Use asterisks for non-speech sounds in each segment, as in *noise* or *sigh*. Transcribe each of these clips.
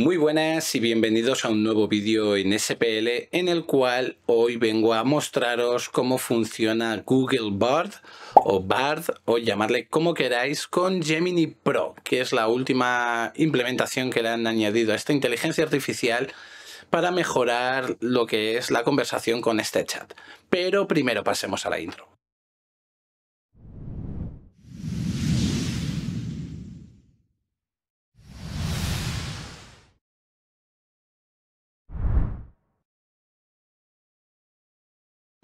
Muy buenas y bienvenidos a un nuevo vídeo en SPL en el cual hoy vengo a mostraros cómo funciona Google Bard o Bard o llamarle como queráis con Gemini Pro, que es la última implementación que le han añadido a esta inteligencia artificial para mejorar lo que es la conversación con este chat. Pero primero pasemos a la intro.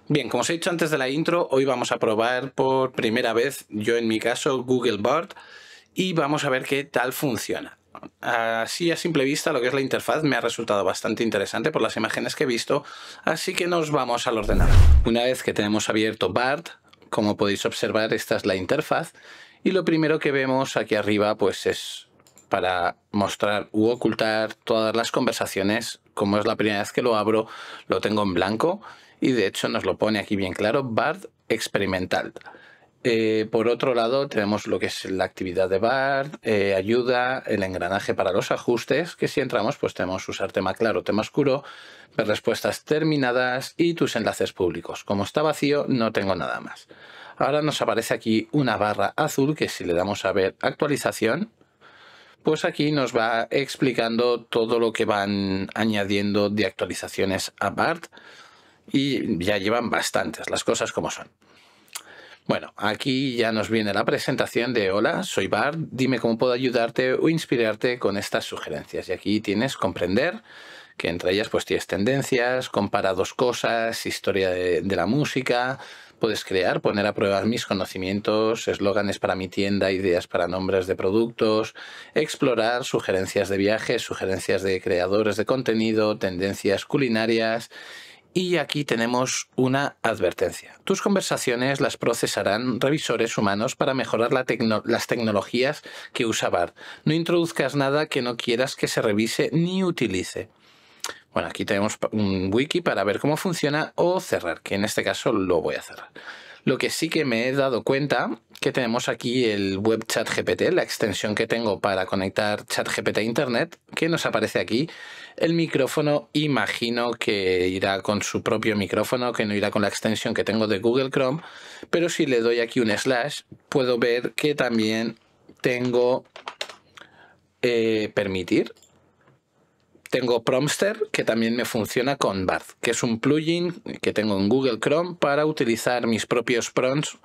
Bien, como os he dicho antes de la intro, hoy vamos a probar por primera vez, yo en mi caso, Google Board y vamos a ver qué tal funciona. Así a simple vista lo que es la interfaz me ha resultado bastante interesante por las imágenes que he visto, así que nos vamos al ordenador. Una vez que tenemos abierto BART, como podéis observar esta es la interfaz y lo primero que vemos aquí arriba pues es para mostrar u ocultar todas las conversaciones. Como es la primera vez que lo abro, lo tengo en blanco y de hecho nos lo pone aquí bien claro, BARD experimental. Eh, por otro lado, tenemos lo que es la actividad de BARD, eh, ayuda, el engranaje para los ajustes, que si entramos, pues tenemos usar tema claro, tema oscuro, ver respuestas terminadas y tus enlaces públicos. Como está vacío, no tengo nada más. Ahora nos aparece aquí una barra azul que si le damos a ver actualización, pues aquí nos va explicando todo lo que van añadiendo de actualizaciones a BART y ya llevan bastantes, las cosas como son. Bueno, aquí ya nos viene la presentación de Hola, soy Bart, dime cómo puedo ayudarte o inspirarte con estas sugerencias. Y aquí tienes comprender, que entre ellas pues tienes tendencias, comparados dos cosas, historia de, de la música, Puedes crear, poner a prueba mis conocimientos, eslóganes para mi tienda, ideas para nombres de productos, explorar sugerencias de viajes, sugerencias de creadores de contenido, tendencias culinarias y aquí tenemos una advertencia. Tus conversaciones las procesarán revisores humanos para mejorar las tecnologías que usa BART. No introduzcas nada que no quieras que se revise ni utilice. Bueno, aquí tenemos un wiki para ver cómo funciona o cerrar, que en este caso lo voy a cerrar. Lo que sí que me he dado cuenta que tenemos aquí el web chat GPT, la extensión que tengo para conectar chat GPT a internet, que nos aparece aquí. El micrófono, imagino que irá con su propio micrófono, que no irá con la extensión que tengo de Google Chrome, pero si le doy aquí un slash, puedo ver que también tengo eh, permitir tengo Promster, que también me funciona con BART, que es un plugin que tengo en Google Chrome para utilizar mis propios prompts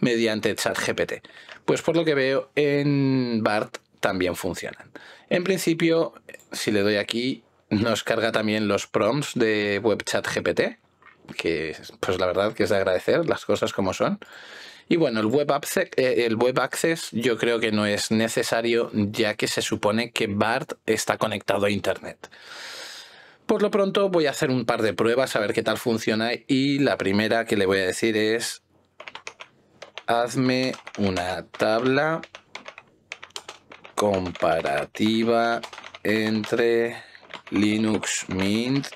mediante ChatGPT. Pues por lo que veo en BART también funcionan. En principio, si le doy aquí, nos carga también los prompts de WebChatGPT, que pues la verdad que es de agradecer las cosas como son. Y bueno, el web, access, eh, el web yo creo que no es necesario ya que se supone que BART está conectado a Internet. Por lo pronto voy a hacer un par de pruebas a ver qué tal funciona y la primera que le voy a decir es hazme una tabla comparativa entre Linux Mint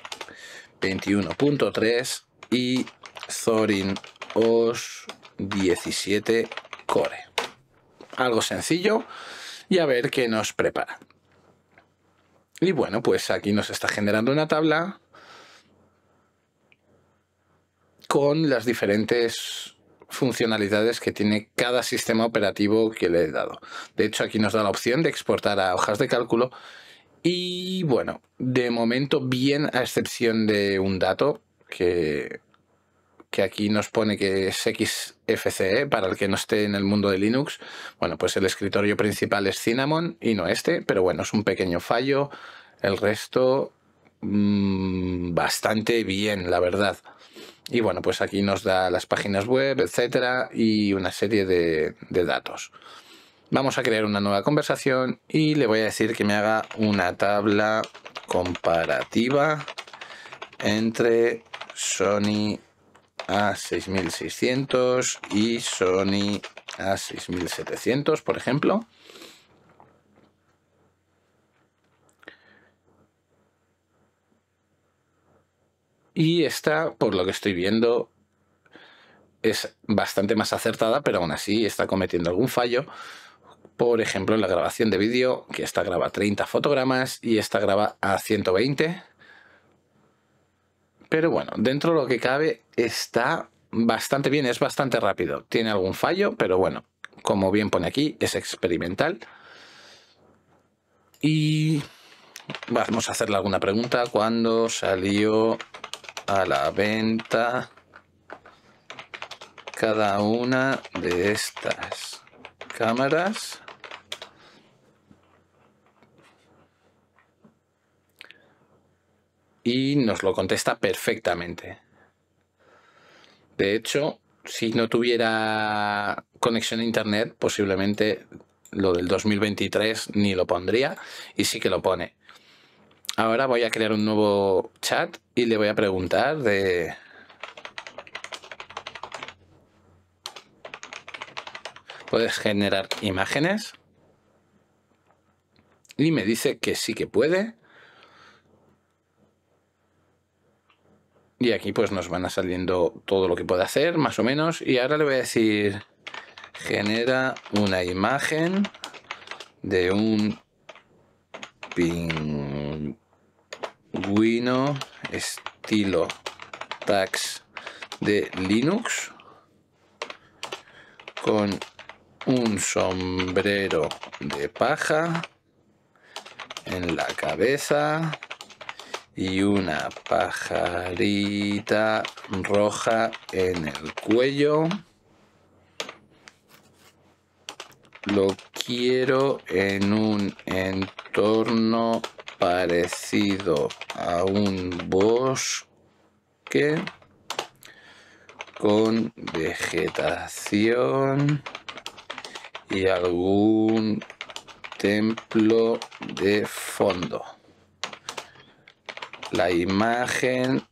21.3 y Zorin OS 17 core. Algo sencillo y a ver qué nos prepara. Y bueno, pues aquí nos está generando una tabla con las diferentes funcionalidades que tiene cada sistema operativo que le he dado. De hecho, aquí nos da la opción de exportar a hojas de cálculo y bueno, de momento bien a excepción de un dato que que aquí nos pone que es XFCE, para el que no esté en el mundo de Linux, bueno, pues el escritorio principal es Cinnamon y no este, pero bueno, es un pequeño fallo. El resto, mm, bastante bien, la verdad. Y bueno, pues aquí nos da las páginas web, etcétera, y una serie de, de datos. Vamos a crear una nueva conversación y le voy a decir que me haga una tabla comparativa entre Sony a6600 y Sony A6700, por ejemplo. Y esta, por lo que estoy viendo, es bastante más acertada, pero aún así está cometiendo algún fallo. Por ejemplo, en la grabación de vídeo, que esta graba 30 fotogramas y esta graba a 120 pero bueno, dentro de lo que cabe está bastante bien, es bastante rápido. Tiene algún fallo, pero bueno, como bien pone aquí, es experimental. Y vamos a hacerle alguna pregunta. ¿Cuándo salió a la venta cada una de estas cámaras? y nos lo contesta perfectamente. De hecho, si no tuviera conexión a internet, posiblemente lo del 2023 ni lo pondría y sí que lo pone. Ahora voy a crear un nuevo chat y le voy a preguntar de... ¿Puedes generar imágenes? Y me dice que sí que puede Y aquí pues nos van a saliendo todo lo que puede hacer, más o menos. Y ahora le voy a decir, genera una imagen de un pingüino estilo tax de Linux con un sombrero de paja en la cabeza y una pajarita roja en el cuello. Lo quiero en un entorno parecido a un bosque con vegetación y algún templo de fondo la imagen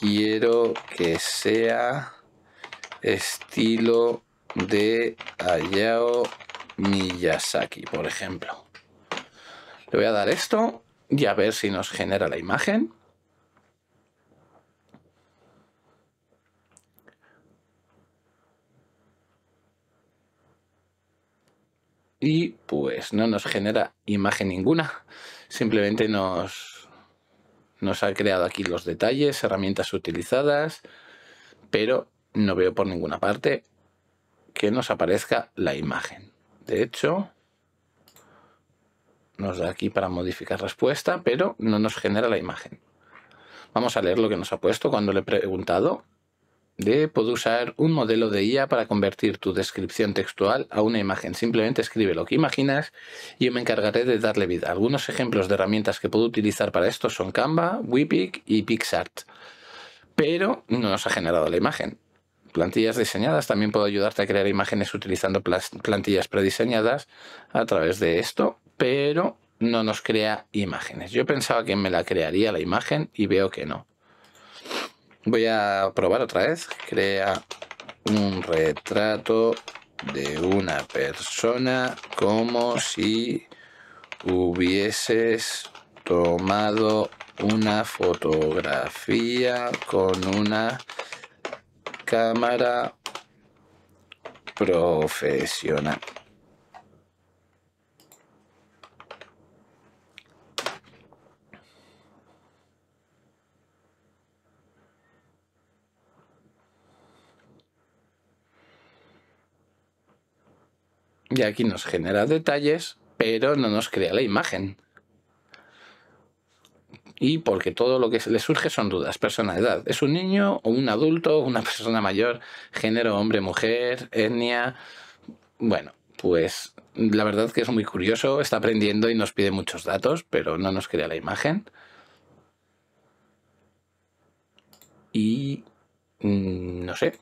quiero que sea estilo de Hayao Miyazaki, por ejemplo. Le voy a dar esto y a ver si nos genera la imagen. Y pues no nos genera imagen ninguna, simplemente nos, nos ha creado aquí los detalles, herramientas utilizadas, pero no veo por ninguna parte que nos aparezca la imagen. De hecho, nos da aquí para modificar respuesta, pero no nos genera la imagen. Vamos a leer lo que nos ha puesto cuando le he preguntado de usar un modelo de IA para convertir tu descripción textual a una imagen. Simplemente escribe lo que imaginas y yo me encargaré de darle vida. Algunos ejemplos de herramientas que puedo utilizar para esto son Canva, Wipic y PixArt. Pero no nos ha generado la imagen. Plantillas diseñadas, también puedo ayudarte a crear imágenes utilizando plantillas prediseñadas a través de esto, pero no nos crea imágenes. Yo pensaba que me la crearía la imagen y veo que no. Voy a probar otra vez. Crea un retrato de una persona como si hubieses tomado una fotografía con una cámara profesional. Y aquí nos genera detalles, pero no nos crea la imagen. Y porque todo lo que le surge son dudas. Personalidad. ¿Es un niño o un adulto, una *laughs* persona mayor, género, hombre, mujer, etnia? Bueno, pues la verdad que es muy curioso, está aprendiendo y nos pide muchos datos, pero no nos crea la imagen. Y mm, no sé,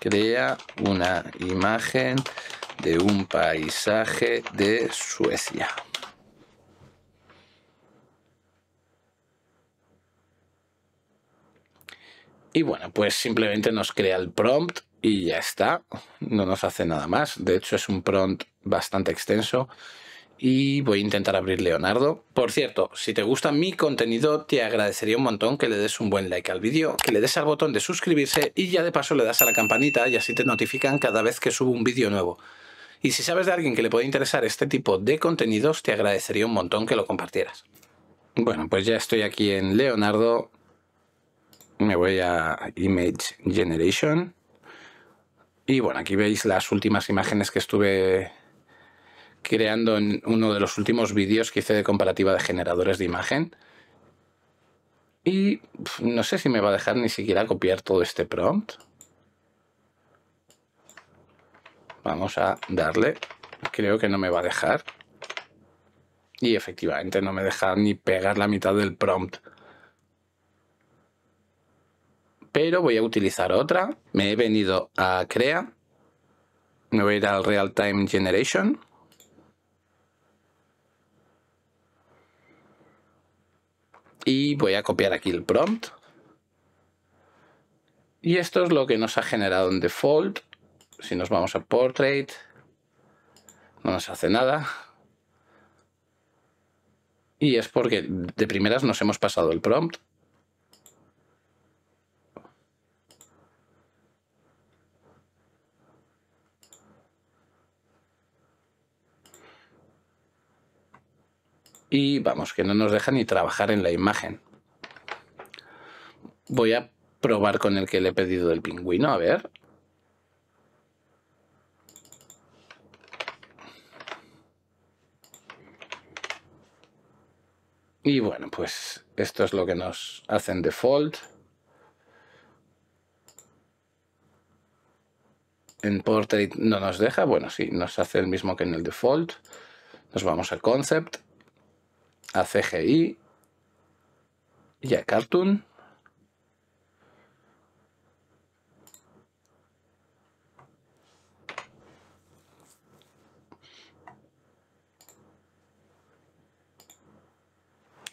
crea una imagen de un paisaje de Suecia. Y bueno, pues simplemente nos crea el prompt y ya está. No nos hace nada más. De hecho, es un prompt bastante extenso. Y voy a intentar abrir Leonardo. Por cierto, si te gusta mi contenido, te agradecería un montón que le des un buen like al vídeo, que le des al botón de suscribirse y ya de paso le das a la campanita y así te notifican cada vez que subo un vídeo nuevo. Y si sabes de alguien que le puede interesar este tipo de contenidos, te agradecería un montón que lo compartieras. Bueno, pues ya estoy aquí en Leonardo. Me voy a Image Generation. Y bueno, aquí veis las últimas imágenes que estuve creando en uno de los últimos vídeos que hice de comparativa de generadores de imagen. Y no sé si me va a dejar ni siquiera copiar todo este prompt. Vamos a darle. Creo que no me va a dejar. Y efectivamente no me deja ni pegar la mitad del prompt. Pero voy a utilizar otra. Me he venido a Crea. Me voy a ir al Real Time Generation. Y voy a copiar aquí el prompt. Y esto es lo que nos ha generado en default si nos vamos a Portrait, no nos hace nada. Y es porque de primeras nos hemos pasado el prompt. Y vamos, que no nos deja ni trabajar en la imagen. Voy a probar con el que le he pedido del pingüino, a ver. Y bueno, pues esto es lo que nos hace en default. En Portrait no nos deja, bueno, sí, nos hace el mismo que en el default. Nos vamos a Concept, a CGI y a Cartoon.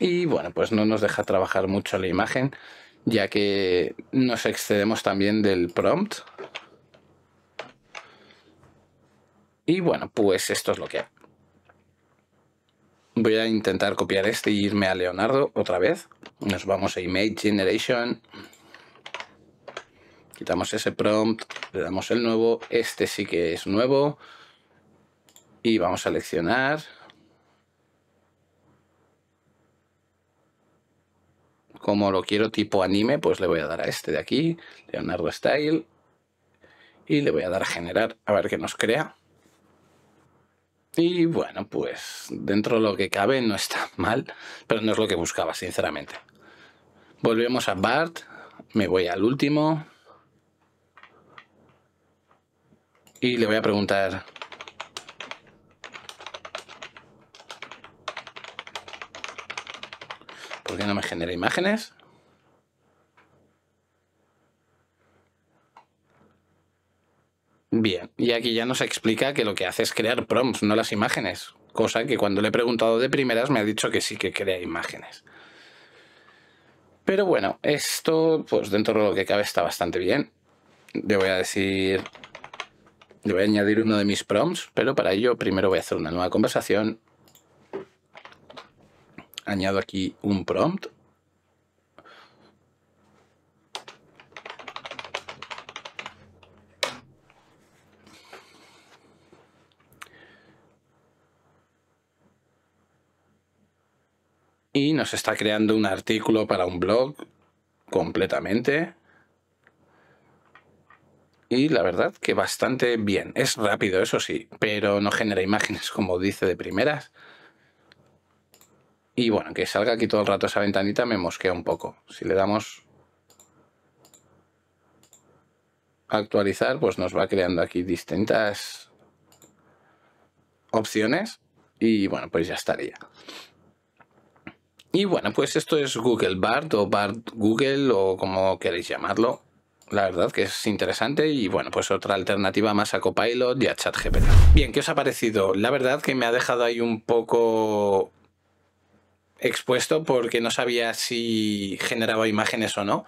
Y bueno, pues no nos deja trabajar mucho la imagen, ya que nos excedemos también del prompt. Y bueno, pues esto es lo que hay. Voy a intentar copiar este y irme a Leonardo otra vez. Nos vamos a Image Generation. Quitamos ese prompt, le damos el nuevo. Este sí que es nuevo. Y vamos a seleccionar. como lo quiero tipo anime, pues le voy a dar a este de aquí, Leonardo Style, y le voy a dar a generar, a ver qué nos crea. Y bueno, pues dentro de lo que cabe no está *laughs* mal, pero no es lo que buscaba, sinceramente. Volvemos a Bart, me voy al último. Y le voy a preguntar, porque no me genera imágenes? Bien, y aquí ya nos explica que lo que hace es crear prompts, no las imágenes, cosa que cuando le he preguntado de primeras me ha dicho que sí que crea imágenes. Pero bueno, esto pues dentro de lo que cabe está bastante bien. Le voy a decir, le voy a añadir uno de mis prompts, pero para ello primero voy a hacer una nueva conversación añado aquí un prompt. Y nos está creando un artículo para un blog completamente. Y la verdad que bastante bien. Es rápido, eso sí, pero no genera imágenes *laughs* como dice de primeras. Y bueno, que salga aquí todo el rato esa ventanita me mosquea un poco. Si le damos actualizar, pues nos va creando aquí distintas opciones. Y bueno, pues ya estaría. Y bueno, pues esto es Google bard o bard Google o como queréis llamarlo. La verdad que es interesante y bueno, pues otra alternativa más a Copilot y a ChatGPT. Bien, ¿qué os ha parecido? La verdad que me ha dejado ahí un poco expuesto porque no sabía si generaba imágenes o no,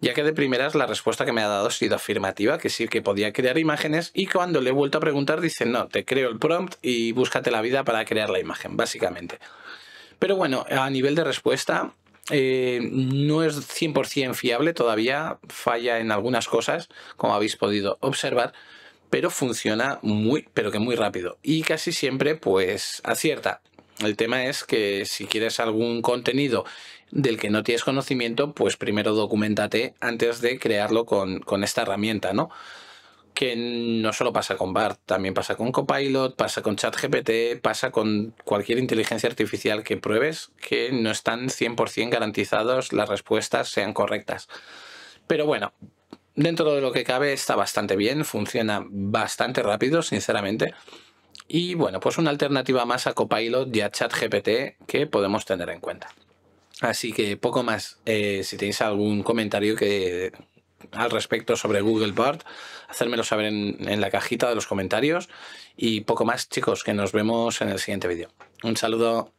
ya que de primeras la respuesta que me ha dado ha sido afirmativa, que sí que podía crear imágenes y cuando le he vuelto a preguntar dice, no, te creo el prompt y búscate la vida para crear la imagen, básicamente. Pero bueno, a nivel de respuesta eh, no es 100% fiable todavía, falla en algunas cosas, como habéis podido observar, pero funciona muy, pero que muy rápido y casi siempre pues acierta. El tema es que si quieres algún contenido del que no tienes conocimiento, pues primero documentate antes de crearlo con, esta herramienta, ¿no? que no solo pasa con BART, también pasa con Copilot, pasa con ChatGPT, pasa con cualquier inteligencia artificial que pruebes, que no están 100% garantizados las respuestas sean correctas. Pero bueno, dentro de lo que cabe está bastante bien, funciona bastante rápido, sinceramente. Y bueno, pues una alternativa más a Copilot y a ChatGPT que podemos tener en cuenta. Así que poco más. Eh, si tenéis algún comentario que al respecto sobre Google Part, hacérmelo saber en, en la cajita de los comentarios. Y poco más, chicos, que nos vemos en el siguiente vídeo. Un saludo.